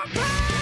my pain!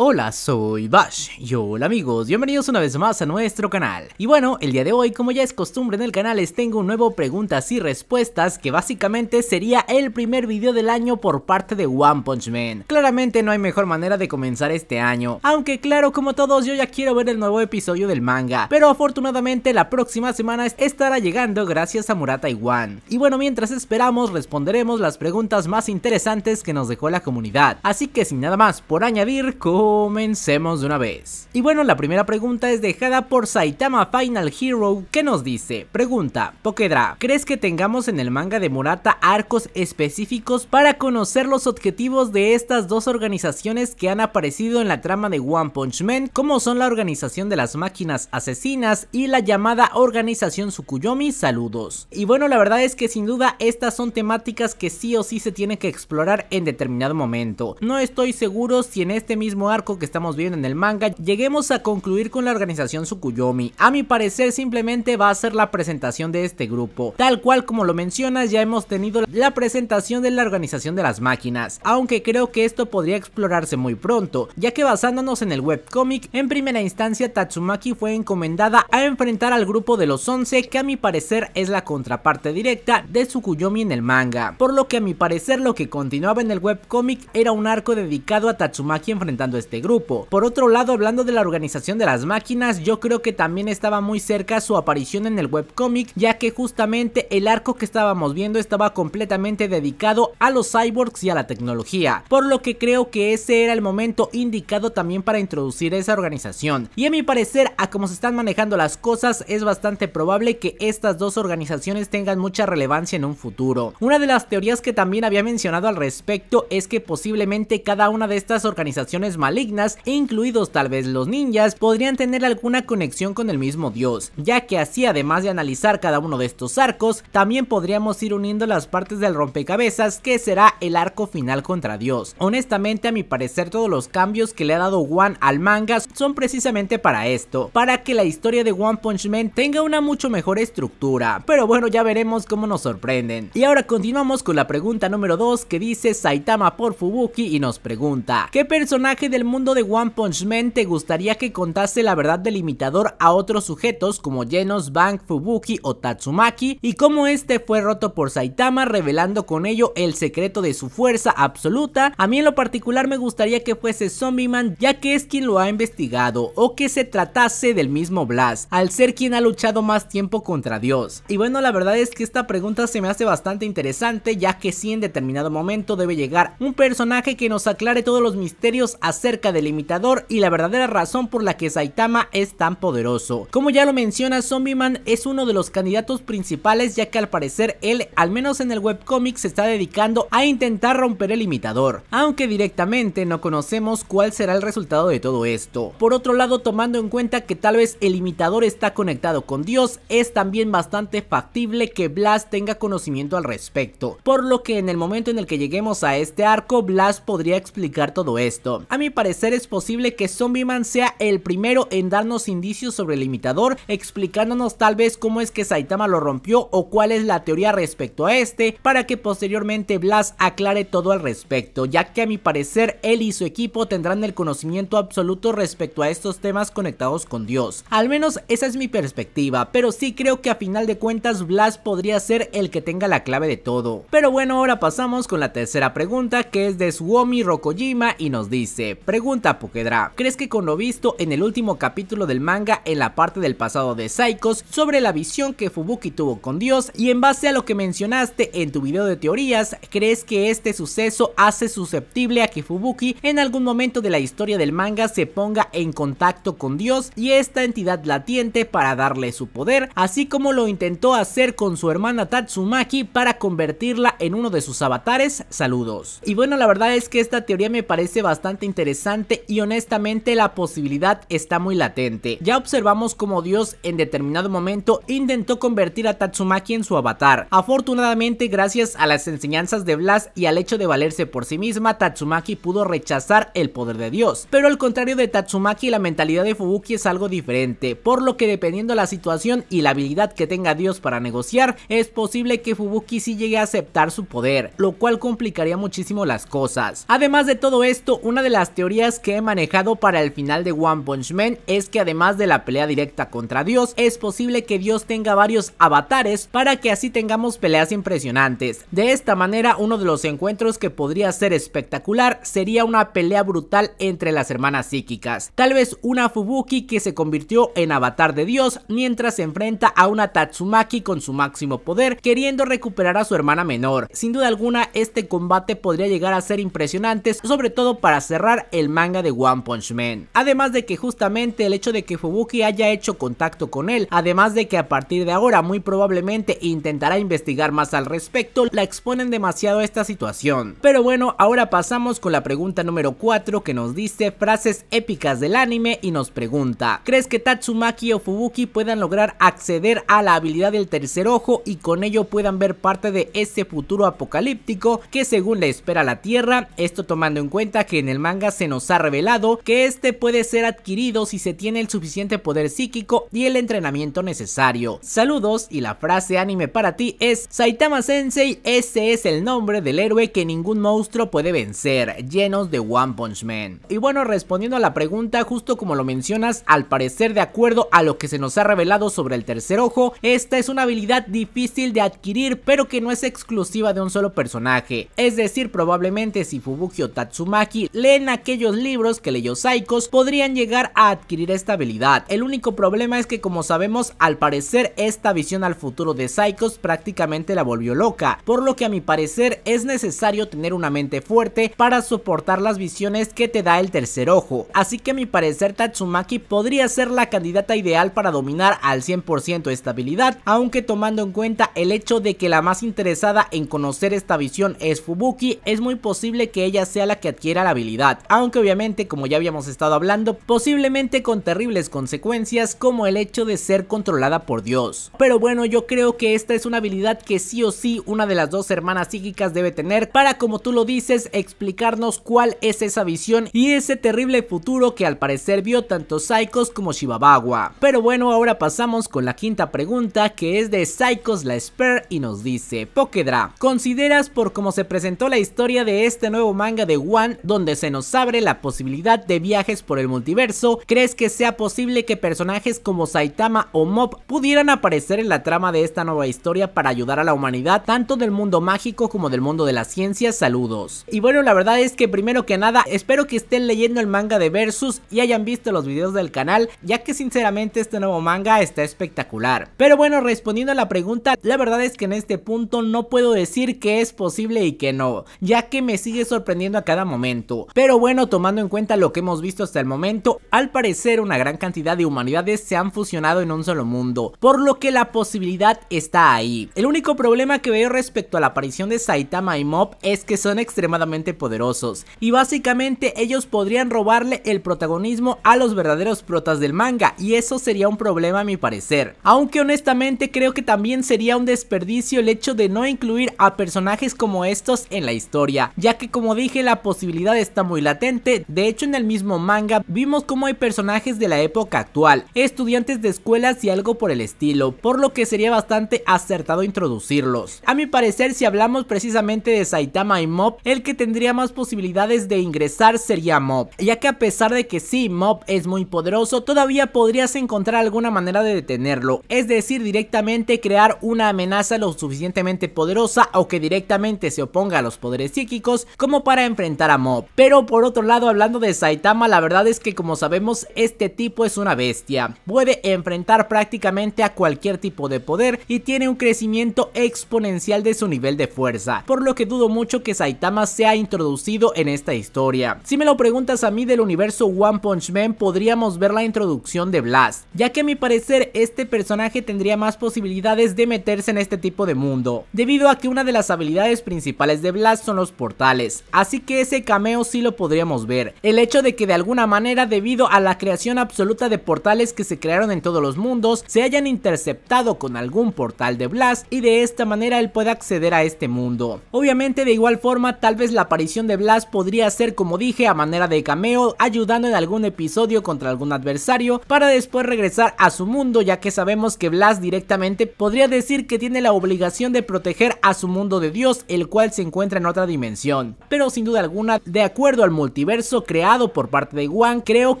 Hola, soy Bash y hola amigos, bienvenidos una vez más a nuestro canal. Y bueno, el día de hoy, como ya es costumbre en el canal, les tengo un nuevo preguntas y respuestas que básicamente sería el primer video del año por parte de One Punch Man. Claramente no hay mejor manera de comenzar este año, aunque claro, como todos, yo ya quiero ver el nuevo episodio del manga, pero afortunadamente la próxima semana estará llegando gracias a Murata y Wan. Y bueno, mientras esperamos, responderemos las preguntas más interesantes que nos dejó la comunidad. Así que sin nada más por añadir, con Comencemos de una vez. Y bueno, la primera pregunta es dejada por Saitama Final Hero que nos dice, pregunta, Pokedra, ¿crees que tengamos en el manga de Murata arcos específicos para conocer los objetivos de estas dos organizaciones que han aparecido en la trama de One Punch Man, como son la organización de las máquinas asesinas y la llamada organización Sukuyomi Saludos. Y bueno, la verdad es que sin duda estas son temáticas que sí o sí se tienen que explorar en determinado momento. No estoy seguro si en este mismo arco que estamos viendo en el manga, lleguemos a concluir con la organización Tsukuyomi. A mi parecer simplemente va a ser la presentación de este grupo. Tal cual como lo mencionas ya hemos tenido la presentación de la organización de las máquinas, aunque creo que esto podría explorarse muy pronto, ya que basándonos en el webcomic, en primera instancia Tatsumaki fue encomendada a enfrentar al grupo de los 11 que a mi parecer es la contraparte directa de Tsukuyomi en el manga, por lo que a mi parecer lo que continuaba en el webcomic era un arco dedicado a Tatsumaki enfrentando a este este grupo. Por otro lado, hablando de la organización de las máquinas, yo creo que también estaba muy cerca su aparición en el webcomic, ya que justamente el arco que estábamos viendo estaba completamente dedicado a los cyborgs y a la tecnología, por lo que creo que ese era el momento indicado también para introducir esa organización. Y a mi parecer, a como se están manejando las cosas, es bastante probable que estas dos organizaciones tengan mucha relevancia en un futuro. Una de las teorías que también había mencionado al respecto es que posiblemente cada una de estas organizaciones mal incluidos tal vez los ninjas, podrían tener alguna conexión con el mismo dios, ya que así además de analizar cada uno de estos arcos, también podríamos ir uniendo las partes del rompecabezas que será el arco final contra dios. Honestamente a mi parecer todos los cambios que le ha dado One al manga son precisamente para esto, para que la historia de One Punch Man tenga una mucho mejor estructura, pero bueno ya veremos cómo nos sorprenden. Y ahora continuamos con la pregunta número 2 que dice Saitama por Fubuki y nos pregunta, ¿qué personaje de mundo de One Punch Man te gustaría que contase la verdad del imitador a otros sujetos como Genos, Bank, Fubuki o Tatsumaki y como este fue roto por Saitama revelando con ello el secreto de su fuerza absoluta, a mí en lo particular me gustaría que fuese Zombie Man ya que es quien lo ha investigado o que se tratase del mismo Blast al ser quien ha luchado más tiempo contra Dios. Y bueno la verdad es que esta pregunta se me hace bastante interesante ya que si en determinado momento debe llegar un personaje que nos aclare todos los misterios acerca cerca del imitador y la verdadera razón por la que Saitama es tan poderoso. Como ya lo menciona, Zombie Man es uno de los candidatos principales ya que al parecer él, al menos en el webcomic, se está dedicando a intentar romper el imitador. aunque directamente no conocemos cuál será el resultado de todo esto. Por otro lado, tomando en cuenta que tal vez el imitador está conectado con Dios, es también bastante factible que Blas tenga conocimiento al respecto, por lo que en el momento en el que lleguemos a este arco, Blas podría explicar todo esto. A mi parecer es posible que Zombieman sea el primero en darnos indicios sobre el imitador, explicándonos tal vez cómo es que Saitama lo rompió o cuál es la teoría respecto a este, para que posteriormente Blas aclare todo al respecto, ya que a mi parecer él y su equipo tendrán el conocimiento absoluto respecto a estos temas conectados con Dios. Al menos esa es mi perspectiva, pero sí creo que a final de cuentas Blas podría ser el que tenga la clave de todo. Pero bueno, ahora pasamos con la tercera pregunta que es de Suomi Rokojima y nos dice, Pregunta Pokedra, ¿crees que con lo visto en el último capítulo del manga en la parte del pasado de Psychos sobre la visión que Fubuki tuvo con Dios y en base a lo que mencionaste en tu video de teorías, crees que este suceso hace susceptible a que Fubuki en algún momento de la historia del manga se ponga en contacto con Dios y esta entidad latiente para darle su poder, así como lo intentó hacer con su hermana Tatsumaki para convertirla en uno de sus avatares? Saludos. Y bueno, la verdad es que esta teoría me parece bastante interesante y honestamente la posibilidad está muy latente. Ya observamos cómo Dios en determinado momento intentó convertir a Tatsumaki en su avatar. Afortunadamente gracias a las enseñanzas de Blas y al hecho de valerse por sí misma, Tatsumaki pudo rechazar el poder de Dios. Pero al contrario de Tatsumaki, la mentalidad de Fubuki es algo diferente, por lo que dependiendo la situación y la habilidad que tenga Dios para negociar, es posible que Fubuki sí llegue a aceptar su poder, lo cual complicaría muchísimo las cosas. Además de todo esto, una de las teorías que he manejado para el final de One Punch Man es que además de la pelea directa contra Dios, es posible que Dios tenga varios avatares para que así tengamos peleas impresionantes. De esta manera, uno de los encuentros que podría ser espectacular sería una pelea brutal entre las hermanas psíquicas. Tal vez una Fubuki que se convirtió en avatar de Dios mientras se enfrenta a una Tatsumaki con su máximo poder queriendo recuperar a su hermana menor. Sin duda alguna, este combate podría llegar a ser impresionante, sobre todo para cerrar el el manga de One Punch Man. Además de que justamente el hecho de que Fubuki haya hecho contacto con él, además de que a partir de ahora muy probablemente intentará investigar más al respecto, la exponen demasiado a esta situación. Pero bueno, ahora pasamos con la pregunta número 4 que nos dice frases épicas del anime y nos pregunta, ¿crees que Tatsumaki o Fubuki puedan lograr acceder a la habilidad del tercer ojo y con ello puedan ver parte de ese futuro apocalíptico que según le espera la Tierra, esto tomando en cuenta que en el manga se nos ha revelado que este puede ser adquirido si se tiene el suficiente poder psíquico y el entrenamiento necesario. Saludos y la frase anime para ti es Saitama Sensei, ese es el nombre del héroe que ningún monstruo puede vencer, llenos de One Punch Man. Y bueno, respondiendo a la pregunta, justo como lo mencionas, al parecer de acuerdo a lo que se nos ha revelado sobre el tercer ojo, esta es una habilidad difícil de adquirir pero que no es exclusiva de un solo personaje, es decir, probablemente si Fubuki o Tatsumaki leen aquella libros que leyó Psychos podrían llegar a adquirir esta habilidad. El único problema es que como sabemos, al parecer esta visión al futuro de Psychos prácticamente la volvió loca, por lo que a mi parecer es necesario tener una mente fuerte para soportar las visiones que te da el tercer ojo. Así que a mi parecer Tatsumaki podría ser la candidata ideal para dominar al 100% esta habilidad, aunque tomando en cuenta el hecho de que la más interesada en conocer esta visión es Fubuki, es muy posible que ella sea la que adquiera la habilidad aunque obviamente como ya habíamos estado hablando, posiblemente con terribles consecuencias como el hecho de ser controlada por Dios. Pero bueno, yo creo que esta es una habilidad que sí o sí una de las dos hermanas psíquicas debe tener para como tú lo dices explicarnos cuál es esa visión y ese terrible futuro que al parecer vio tanto Psychos como Shibabawa. Pero bueno, ahora pasamos con la quinta pregunta que es de Psychos la Esper y nos dice, Pokedra, ¿consideras por cómo se presentó la historia de este nuevo manga de One donde se nos sabe la posibilidad de viajes por el multiverso, ¿crees que sea posible que personajes como Saitama o Mob pudieran aparecer en la trama de esta nueva historia para ayudar a la humanidad tanto del mundo mágico como del mundo de la ciencia? Saludos. Y bueno, la verdad es que primero que nada, espero que estén leyendo el manga de Versus y hayan visto los videos del canal, ya que sinceramente este nuevo manga está espectacular. Pero bueno, respondiendo a la pregunta, la verdad es que en este punto no puedo decir que es posible y que no, ya que me sigue sorprendiendo a cada momento. Pero bueno, tomando en cuenta lo que hemos visto hasta el momento, al parecer una gran cantidad de humanidades se han fusionado en un solo mundo, por lo que la posibilidad está ahí. El único problema que veo respecto a la aparición de Saitama y Mob es que son extremadamente poderosos, y básicamente ellos podrían robarle el protagonismo a los verdaderos protas del manga, y eso sería un problema a mi parecer. Aunque honestamente creo que también sería un desperdicio el hecho de no incluir a personajes como estos en la historia, ya que como dije la posibilidad está muy latente de hecho, en el mismo manga vimos cómo hay personajes de la época actual, estudiantes de escuelas y algo por el estilo, por lo que sería bastante acertado introducirlos. A mi parecer, si hablamos precisamente de Saitama y Mob, el que tendría más posibilidades de ingresar sería Mob, ya que a pesar de que sí, Mob es muy poderoso, todavía podrías encontrar alguna manera de detenerlo, es decir, directamente crear una amenaza lo suficientemente poderosa o que directamente se oponga a los poderes psíquicos como para enfrentar a Mob. Pero por otro lado, hablando de Saitama, la verdad es que como sabemos, este tipo es una bestia. Puede enfrentar prácticamente a cualquier tipo de poder y tiene un crecimiento exponencial de su nivel de fuerza, por lo que dudo mucho que Saitama sea introducido en esta historia. Si me lo preguntas a mí del universo One Punch Man, podríamos ver la introducción de Blast, ya que a mi parecer este personaje tendría más posibilidades de meterse en este tipo de mundo, debido a que una de las habilidades principales de Blast son los portales, así que ese cameo sí lo podríamos ver. El hecho de que de alguna manera debido a la creación absoluta de portales que se crearon en todos los mundos, se hayan interceptado con algún portal de Blast y de esta manera él pueda acceder a este mundo. Obviamente de igual forma tal vez la aparición de Blast podría ser como dije a manera de cameo ayudando en algún episodio contra algún adversario para después regresar a su mundo ya que sabemos que Blast directamente podría decir que tiene la obligación de proteger a su mundo de Dios el cual se encuentra en otra dimensión. Pero sin duda alguna de acuerdo al Universo creado por parte de Wang, creo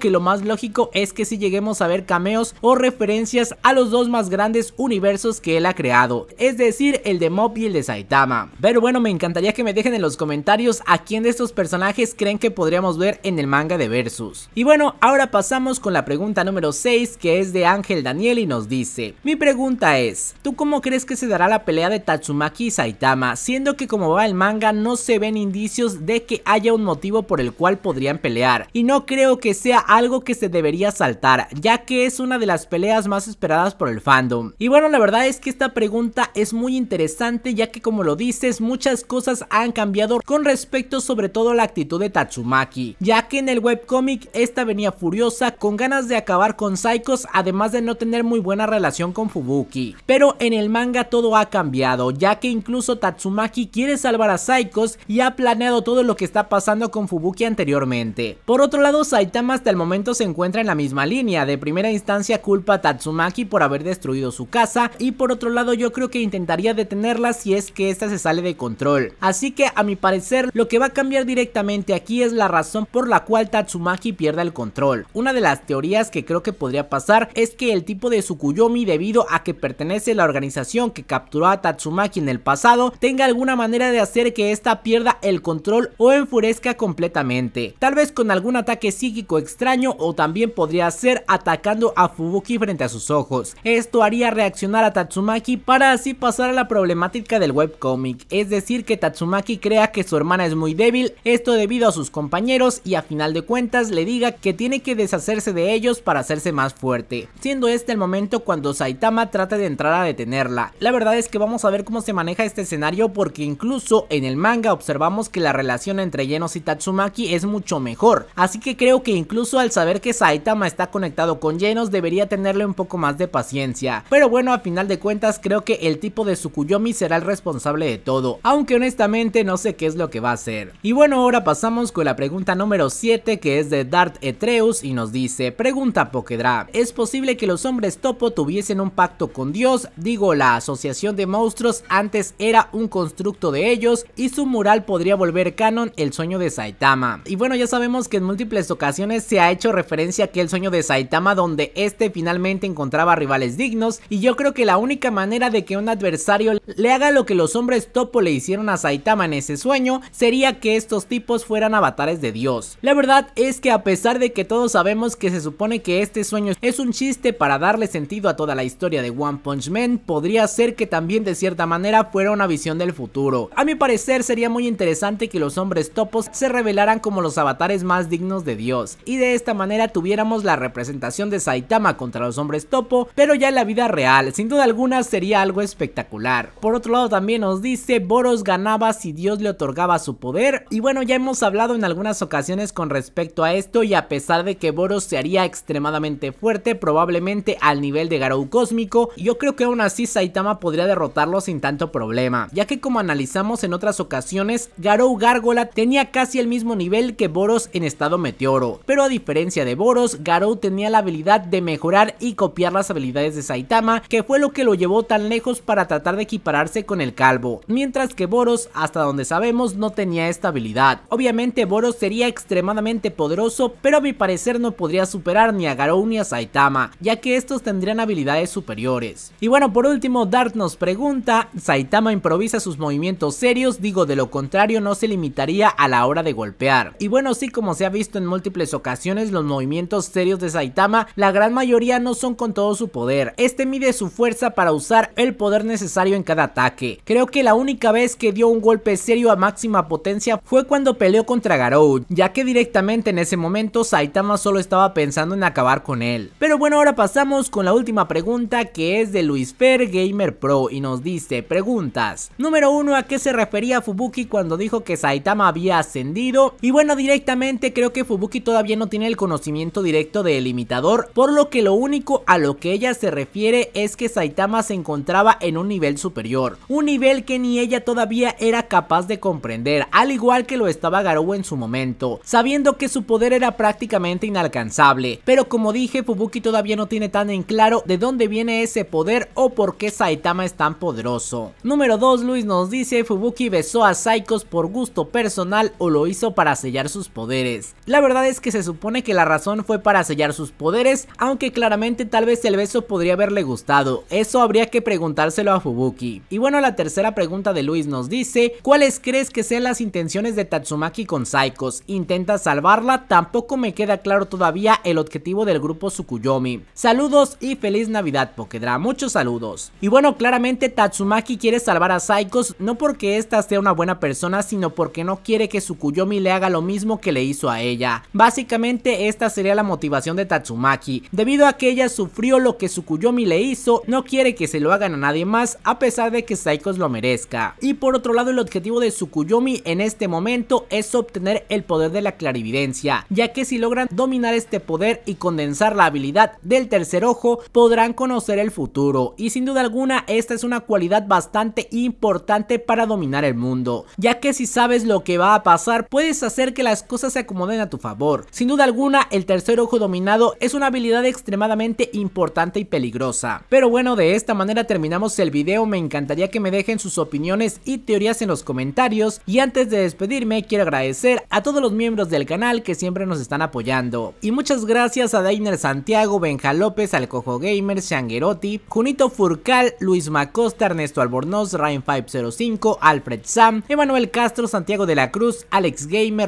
que lo más lógico es que si lleguemos a ver cameos o referencias a los dos más grandes universos que él ha creado, es decir, el de Mob y el de Saitama. Pero bueno, me encantaría que me dejen en los comentarios a quién de estos personajes creen que podríamos ver en el manga de Versus. Y bueno, ahora pasamos con la pregunta número 6 que es de Ángel Daniel y nos dice, mi pregunta es, ¿tú cómo crees que se dará la pelea de Tatsumaki y Saitama, siendo que como va el manga no se ven indicios de que haya un motivo por el cual podrían pelear, y no creo que sea algo que se debería saltar, ya que es una de las peleas más esperadas por el fandom. Y bueno, la verdad es que esta pregunta es muy interesante, ya que como lo dices, muchas cosas han cambiado con respecto sobre todo a la actitud de Tatsumaki, ya que en el webcomic esta venía furiosa, con ganas de acabar con Psychos, además de no tener muy buena relación con Fubuki. Pero en el manga todo ha cambiado, ya que incluso Tatsumaki quiere salvar a Psychos y ha planeado todo lo que está pasando con Fubuki anteriormente. Por otro lado, Saitama hasta el momento se encuentra en la misma línea, de primera instancia culpa a Tatsumaki por haber destruido su casa y por otro lado yo creo que intentaría detenerla si es que esta se sale de control. Así que a mi parecer lo que va a cambiar directamente aquí es la razón por la cual Tatsumaki pierda el control. Una de las teorías que creo que podría pasar es que el tipo de Sukuyomi debido a que pertenece a la organización que capturó a Tatsumaki en el pasado tenga alguna manera de hacer que esta pierda el control o enfurezca completamente tal vez con algún ataque psíquico extraño o también podría ser atacando a Fubuki frente a sus ojos. Esto haría reaccionar a Tatsumaki para así pasar a la problemática del webcomic, es decir que Tatsumaki crea que su hermana es muy débil, esto debido a sus compañeros y a final de cuentas le diga que tiene que deshacerse de ellos para hacerse más fuerte, siendo este el momento cuando Saitama trata de entrar a detenerla. La verdad es que vamos a ver cómo se maneja este escenario porque incluso en el manga observamos que la relación entre Genos y Tatsumaki es mucho mejor, así que creo que incluso al saber que Saitama está conectado con Genos debería tenerle un poco más de paciencia, pero bueno a final de cuentas creo que el tipo de Sukuyomi será el responsable de todo, aunque honestamente no sé qué es lo que va a hacer. Y bueno ahora pasamos con la pregunta número 7 que es de Dart Etreus y nos dice, pregunta Pokedra, ¿es posible que los hombres topo tuviesen un pacto con Dios? Digo, la asociación de monstruos antes era un constructo de ellos y su mural podría volver canon el sueño de Saitama. Y bueno, ya sabemos que en múltiples ocasiones se ha hecho referencia a aquel sueño de Saitama donde este finalmente encontraba rivales dignos y yo creo que la única manera de que un adversario le haga lo que los hombres topo le hicieron a Saitama en ese sueño sería que estos tipos fueran avatares de Dios. La verdad es que a pesar de que todos sabemos que se supone que este sueño es un chiste para darle sentido a toda la historia de One Punch Man, podría ser que también de cierta manera fuera una visión del futuro. A mi parecer sería muy interesante que los hombres topos se revelaran como los avatares más dignos de Dios, y de esta manera tuviéramos la representación de Saitama contra los hombres topo, pero ya en la vida real, sin duda alguna sería algo espectacular. Por otro lado también nos dice, Boros ganaba si Dios le otorgaba su poder, y bueno ya hemos hablado en algunas ocasiones con respecto a esto, y a pesar de que Boros se haría extremadamente fuerte, probablemente al nivel de Garou Cósmico, yo creo que aún así Saitama podría derrotarlo sin tanto problema, ya que como analizamos en otras ocasiones, Garou Gárgola tenía casi el mismo nivel que Boros en estado meteoro, pero a diferencia de Boros, Garou tenía la habilidad de mejorar y copiar las habilidades de Saitama, que fue lo que lo llevó tan lejos para tratar de equipararse con el calvo, mientras que Boros, hasta donde sabemos, no tenía esta habilidad. Obviamente Boros sería extremadamente poderoso, pero a mi parecer no podría superar ni a Garou ni a Saitama, ya que estos tendrían habilidades superiores. Y bueno, por último, Dart nos pregunta, Saitama improvisa sus movimientos serios, digo de lo contrario no se limitaría a la hora de golpear. Y bueno, sí, como se ha visto en múltiples ocasiones, los movimientos serios de Saitama, la gran mayoría no son con todo su poder. Este mide su fuerza para usar el poder necesario en cada ataque. Creo que la única vez que dio un golpe serio a máxima potencia fue cuando peleó contra Garou, ya que directamente en ese momento Saitama solo estaba pensando en acabar con él. Pero bueno, ahora pasamos con la última pregunta que es de Luis Fer Gamer Pro y nos dice, preguntas. Número 1, ¿a qué se refería Fubuki cuando dijo que Saitama había ascendido? Y bueno, directamente creo que Fubuki todavía no tiene el conocimiento directo del imitador, por lo que lo único a lo que ella se refiere es que Saitama se encontraba en un nivel superior, un nivel que ni ella todavía era capaz de comprender, al igual que lo estaba Garou en su momento, sabiendo que su poder era prácticamente inalcanzable, pero como dije Fubuki todavía no tiene tan en claro de dónde viene ese poder o por qué Saitama es tan poderoso. Número 2 Luis nos dice Fubuki besó a Saikos por gusto personal o lo hizo para sellar sus poderes. La verdad es que se supone que la razón fue para sellar sus poderes, aunque claramente tal vez el beso podría haberle gustado, eso habría que preguntárselo a Fubuki. Y bueno, la tercera pregunta de Luis nos dice, ¿cuáles crees que sean las intenciones de Tatsumaki con Saikos? ¿Intenta salvarla? Tampoco me queda claro todavía el objetivo del grupo Sukuyomi. Saludos y feliz Navidad Pokedra, muchos saludos. Y bueno, claramente Tatsumaki quiere salvar a Saikos no porque ésta sea una buena persona, sino porque no quiere que Sukuyomi le haga lo mismo que le hizo a ella. Básicamente esta sería la motivación de Tatsumaki, debido a que ella sufrió lo que Sukuyomi le hizo, no quiere que se lo hagan a nadie más a pesar de que Saikos lo merezca. Y por otro lado el objetivo de Sukuyomi en este momento es obtener el poder de la clarividencia, ya que si logran dominar este poder y condensar la habilidad del tercer ojo, podrán conocer el futuro, y sin duda alguna esta es una cualidad bastante importante para dominar el mundo, ya que si sabes lo que va a pasar puedes hacer que las cosas se acomoden a tu favor. Sin duda alguna, el tercer ojo dominado es una habilidad extremadamente importante y peligrosa. Pero bueno, de esta manera terminamos el video, me encantaría que me dejen sus opiniones y teorías en los comentarios y antes de despedirme quiero agradecer a todos los miembros del canal que siempre nos están apoyando. Y muchas gracias a Dainer Santiago, Benja López, Alcojo Gamer, Shanguerotti, Junito Furcal, Luis Macosta, Ernesto Albornoz, Ryan505, Alfred Sam, Emanuel Castro, Santiago de la Cruz, Alex Gamer,